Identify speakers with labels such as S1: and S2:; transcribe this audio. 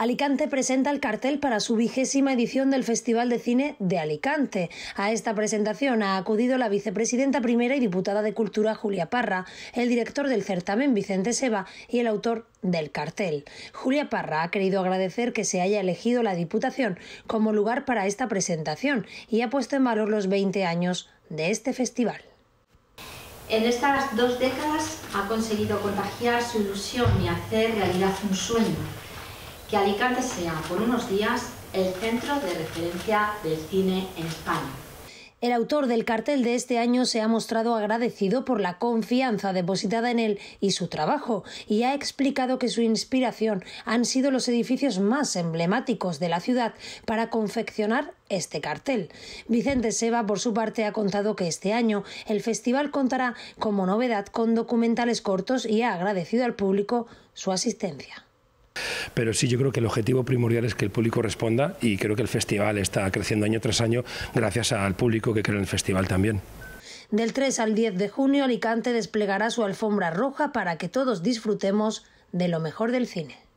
S1: Alicante presenta el cartel para su vigésima edición del Festival de Cine de Alicante. A esta presentación ha acudido la vicepresidenta primera y diputada de Cultura Julia Parra, el director del certamen Vicente Seba y el autor del cartel. Julia Parra ha querido agradecer que se haya elegido la Diputación como lugar para esta presentación y ha puesto en valor los 20 años de este festival.
S2: En estas dos décadas ha conseguido contagiar su ilusión y hacer realidad un sueño que Alicante sea por unos días el centro de referencia del cine en
S1: España. El autor del cartel de este año se ha mostrado agradecido por la confianza depositada en él y su trabajo, y ha explicado que su inspiración han sido los edificios más emblemáticos de la ciudad para confeccionar este cartel. Vicente Seba, por su parte, ha contado que este año el festival contará como novedad con documentales cortos y ha agradecido al público su asistencia
S3: pero sí yo creo que el objetivo primordial es que el público responda y creo que el festival está creciendo año tras año gracias al público que crea el festival también.
S1: Del 3 al 10 de junio, Alicante desplegará su alfombra roja para que todos disfrutemos de lo mejor del cine.